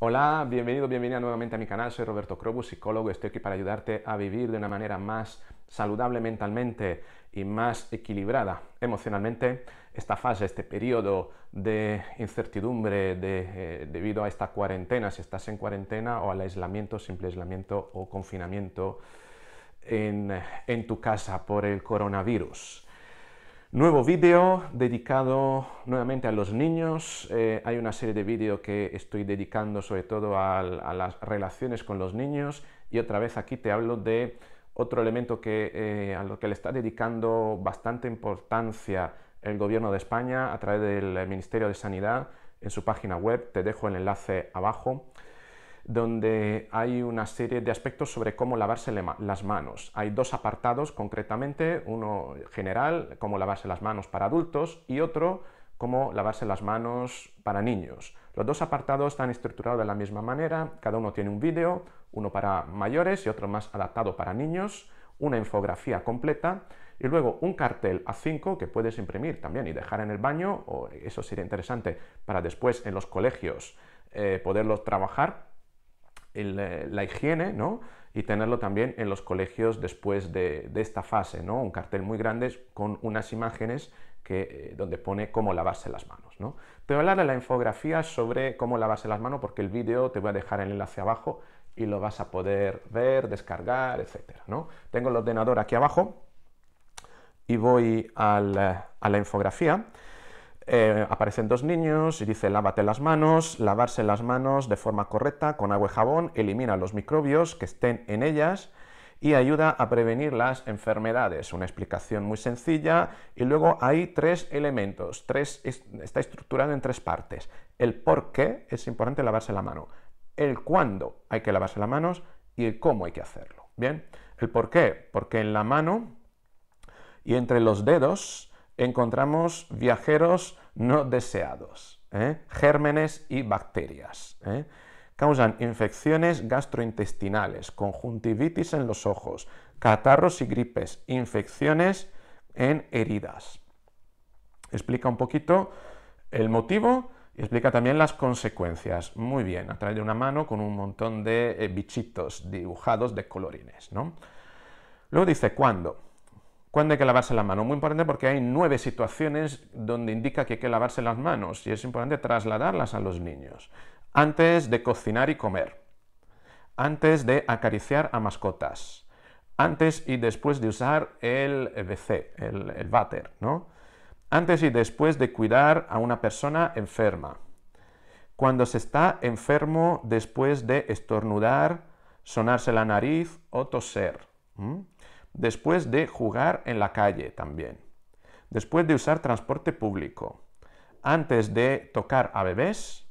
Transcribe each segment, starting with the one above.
Hola, bienvenido, bienvenida nuevamente a mi canal. Soy Roberto Crobus, psicólogo. Estoy aquí para ayudarte a vivir de una manera más saludable mentalmente y más equilibrada emocionalmente esta fase, este periodo de incertidumbre eh, debido a esta cuarentena, si estás en cuarentena o al aislamiento, simple aislamiento o confinamiento en tu casa por el coronavirus. Nuevo vídeo dedicado nuevamente a los niños. Eh, hay una serie de vídeos que estoy dedicando sobre todo a, las relaciones con los niños y otra vez aquí te hablo de otro elemento que, eh, a lo que le está dedicando bastante importancia el gobierno de España a través del Ministerio de Sanidad en su página web. Te dejo el enlace abajo donde hay una serie de aspectos sobre cómo lavarse las manos. Hay dos apartados concretamente, uno general, cómo lavarse las manos para adultos, y otro, cómo lavarse las manos para niños. Los dos apartados están estructurados de la misma manera, cada uno tiene un vídeo, uno para mayores y otro más adaptado para niños, una infografía completa y luego un cartel A5 que puedes imprimir también y dejar en el baño, o eso sería interesante para después en los colegios eh, poderlo trabajar eh, la higiene, y tenerlo también en los colegios después de, esta fase, ¿no? Un cartel muy grande con unas imágenes que, eh, donde pone cómo lavarse las manos, Te voy a hablar de la infografía sobre cómo lavarse las manos porque el vídeo te voy a dejar el enlace abajo y lo vas a poder ver, descargar, etcétera, ¿no? Tengo el ordenador aquí abajo y voy eh, a la infografía eh, aparecen dos niños y dice lávate las manos, lavarse las manos de forma correcta con agua y jabón, elimina los microbios que estén en ellas y ayuda a prevenir las enfermedades. Una explicación muy sencilla. Y luego hay tres elementos, tres, está estructurado en tres partes. El por qué es importante lavarse la mano, el cuándo hay que lavarse las manos y el cómo hay que hacerlo. Bien, el por qué, porque en la mano y entre los dedos encontramos viajeros no deseados, ¿eh? gérmenes y bacterias. ¿eh? Causan infecciones gastrointestinales, conjuntivitis en los ojos, catarros y gripes, infecciones en heridas. Explica un poquito el motivo y explica también las consecuencias. Muy bien, a través de una mano con un montón de eh, bichitos dibujados de colorines. ¿no? Luego dice cuándo. ¿Cuándo hay que lavarse la mano? Muy importante porque hay nueve situaciones donde indica que hay que lavarse las manos y es importante trasladarlas a los niños. Antes de cocinar y comer. Antes de acariciar a mascotas. Antes y después de usar el e BC, el, váter, ¿no? Antes y después de cuidar a una persona enferma. Cuando se está enfermo después de estornudar, sonarse la nariz o toser después de jugar en la calle también, después de usar transporte público, antes de tocar a bebés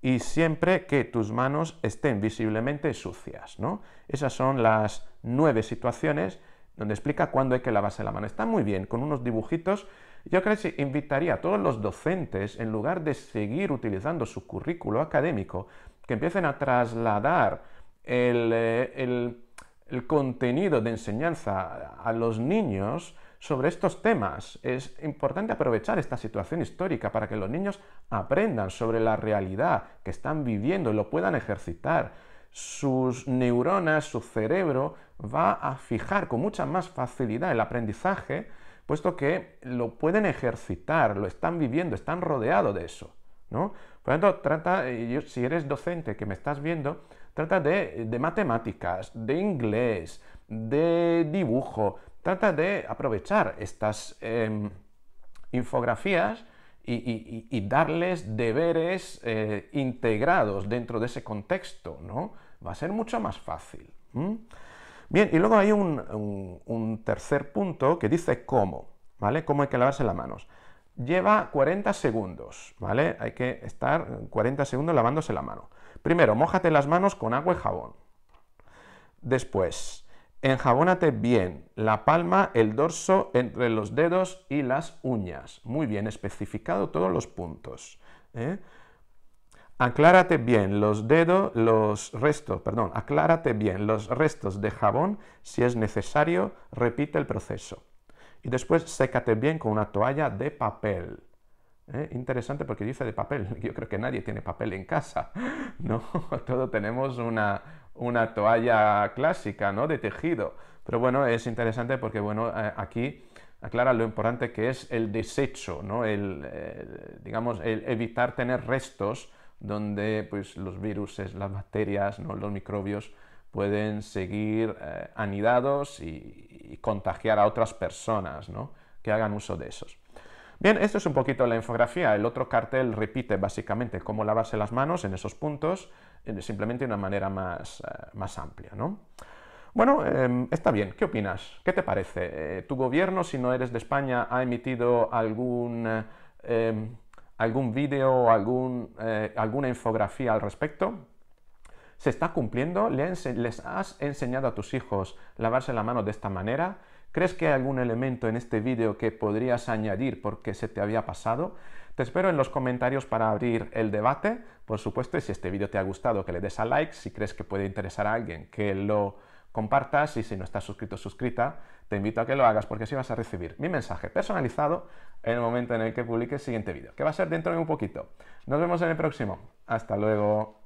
y siempre que tus manos estén visiblemente sucias, ¿no? Esas son las nueve situaciones donde explica cuándo hay que lavarse la mano. Está muy bien, con unos dibujitos. Yo creo que invitaría a todos los docentes, en lugar de seguir utilizando su currículo académico, que empiecen a trasladar el, eh, el el contenido de enseñanza a los niños sobre estos temas. Es importante aprovechar esta situación histórica para que los niños aprendan sobre la realidad que están viviendo y lo puedan ejercitar. Sus neuronas, su cerebro va a fijar con mucha más facilidad el aprendizaje, puesto que lo pueden ejercitar, lo están viviendo, están rodeados de eso. ¿no? Por tanto, trata, eh, si eres docente que me estás viendo, trata de, matemáticas, de inglés, de dibujo, trata de aprovechar estas em, infografías y, darles deberes eh, integrados dentro de ese contexto, ¿no? Va a ser mucho más fácil. Bien, y luego hay un, un, tercer punto que dice cómo, ¿vale? Cómo hay que lavarse las manos lleva 40 segundos, ¿vale? Hay que estar 40 segundos lavándose la mano. Primero, mójate las manos con agua y jabón. Después, enjabónate bien la palma, el dorso, entre los dedos y las uñas. Muy bien, especificado todos los puntos. ¿eh? Aclárate bien los dedos, los restos, perdón, aclárate bien los restos de jabón. Si es necesario, repite el proceso. Y después sécate bien con una toalla de papel. ¿Eh? Interesante porque dice de papel. Yo creo que nadie tiene papel en casa, ¿no? Todos tenemos una, una toalla clásica, ¿no? De tejido. Pero bueno, es interesante porque, bueno, eh, aquí aclara lo importante que es el desecho, ¿no? El, eh, digamos, el evitar tener restos donde pues, los virus, las bacterias, ¿no? los microbios pueden seguir eh, anidados y, contagiar a otras personas ¿no? que hagan uso de esos. Bien, esto es un poquito la infografía. El otro cartel repite básicamente cómo lavarse las manos en esos puntos, simplemente de una manera más, eh, amplia. ¿no? Bueno, em, está bien. ¿Qué opinas? ¿Qué te parece? Eh, ¿Tu gobierno, si no eres de España, ha emitido algún, em, algún vídeo, algún, alguna infografía al respecto? ¿Se está cumpliendo? ¿Les has enseñado a tus hijos lavarse la mano de esta manera? ¿Crees que hay algún elemento en este vídeo que podrías añadir porque se te había pasado? Te espero en los comentarios para abrir el debate, por supuesto, y si este vídeo te ha gustado, que le des a like, si crees que puede interesar a alguien, que lo compartas y si no estás suscrito suscrita, te invito a que lo hagas porque así vas a recibir mi mensaje personalizado en el momento en el que publique el siguiente vídeo, que va a ser dentro de un poquito. Nos vemos en el próximo. Hasta luego.